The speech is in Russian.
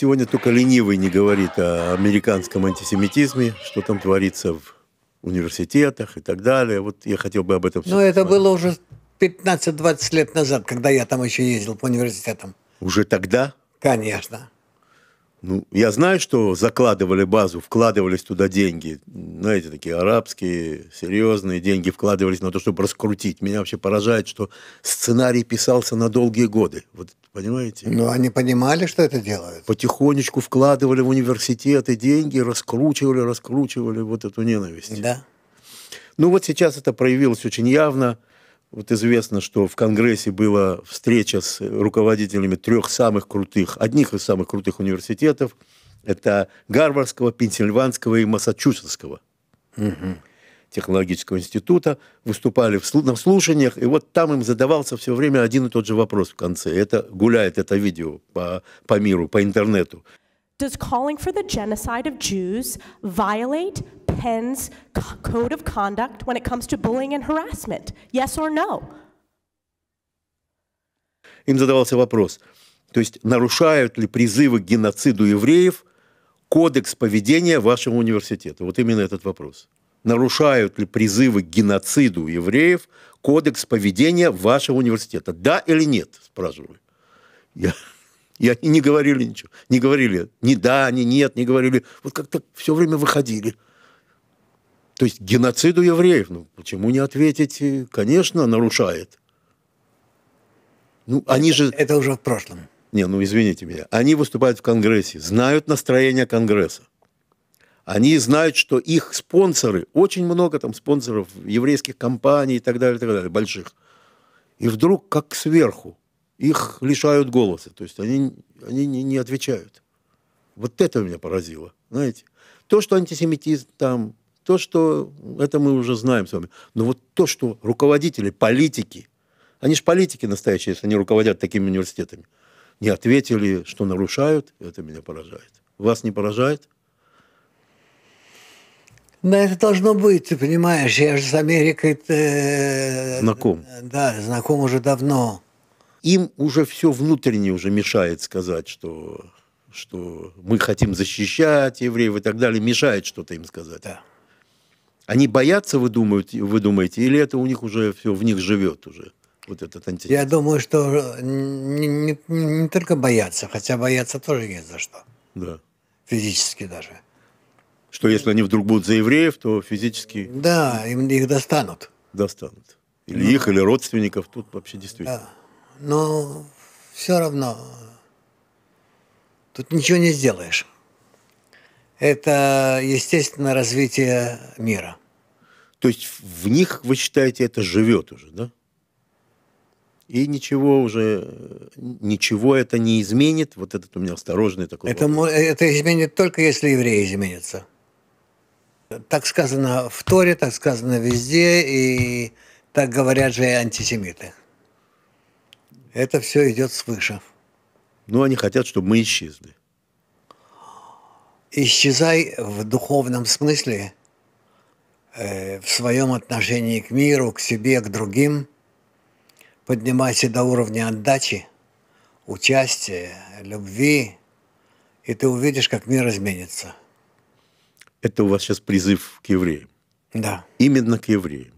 Сегодня только ленивый не говорит о американском антисемитизме, что там творится в университетах и так далее. Вот я хотел бы об этом... Но это было уже 15-20 лет назад, когда я там еще ездил по университетам. Уже тогда? Конечно. Ну, я знаю, что закладывали базу, вкладывались туда деньги, знаете, такие арабские, серьезные деньги вкладывались на то, чтобы раскрутить. Меня вообще поражает, что сценарий писался на долгие годы. Вот Понимаете? Ну, они понимали, что это делают. Потихонечку вкладывали в университеты деньги, раскручивали, раскручивали вот эту ненависть. Да. Ну, вот сейчас это проявилось очень явно. Вот известно, что в Конгрессе была встреча с руководителями трех самых крутых, одних из самых крутых университетов. Это Гарвардского, Пенсильванского и Массачусетского. Угу технологического института, выступали в, на слушаниях, и вот там им задавался все время один и тот же вопрос в конце. Это гуляет это видео по, по миру, по интернету. Does calling for the genocide of Jews violate Penn's code of conduct when it comes to bullying and harassment? Yes or no? Им задавался вопрос, то есть нарушают ли призывы к геноциду евреев кодекс поведения вашего университета? Вот именно этот вопрос нарушают ли призывы к геноциду евреев кодекс поведения вашего университета? Да или нет, спрашиваю. Я, я и не говорили ничего. Не говорили ни да, ни нет, не говорили. Вот как-то все время выходили. То есть геноциду евреев, ну почему не ответить? Конечно, нарушает. Ну, они это, же... Это уже в прошлом. Не, ну извините меня. Они выступают в Конгрессе, знают настроение Конгресса они знают, что их спонсоры, очень много там спонсоров еврейских компаний и так далее, и так далее, больших. И вдруг, как сверху, их лишают голоса, то есть они, они не, не отвечают. Вот это меня поразило, знаете. То, что антисемитизм там, то, что это мы уже знаем с вами. Но вот то, что руководители, политики, они же политики настоящие, если они руководят такими университетами, не ответили, что нарушают, это меня поражает. Вас не поражает? Но это должно быть, ты понимаешь, я же с Америкой... Э, знаком. Да, знаком уже давно. Им уже все внутренне уже мешает сказать, что, что мы хотим защищать евреев и так далее, мешает что-то им сказать. Да. Они боятся, вы думаете, вы думаете, или это у них уже все в них живет уже? Вот этот антисемитизм. Я думаю, что не, не, не только боятся, хотя бояться тоже есть за что. Да. Физически даже. Что если они вдруг будут за евреев, то физически... Да, им их достанут. Достанут. Или ну, их, или родственников, тут вообще действительно. Да. Но все равно тут ничего не сделаешь. Это естественное развитие мира. То есть в них, вы считаете, это живет уже, да? И ничего уже, ничего это не изменит. Вот этот у меня осторожный такой. Это, это изменит только если евреи изменятся. Так сказано в Торе, так сказано везде, и так говорят же и антисемиты. Это все идет свыше. Ну, они хотят, чтобы мы исчезли. Исчезай в духовном смысле, э, в своем отношении к миру, к себе, к другим. Поднимайся до уровня отдачи, участия, любви, и ты увидишь, как мир изменится это у вас сейчас призыв к евреям. Да. Именно к евреям.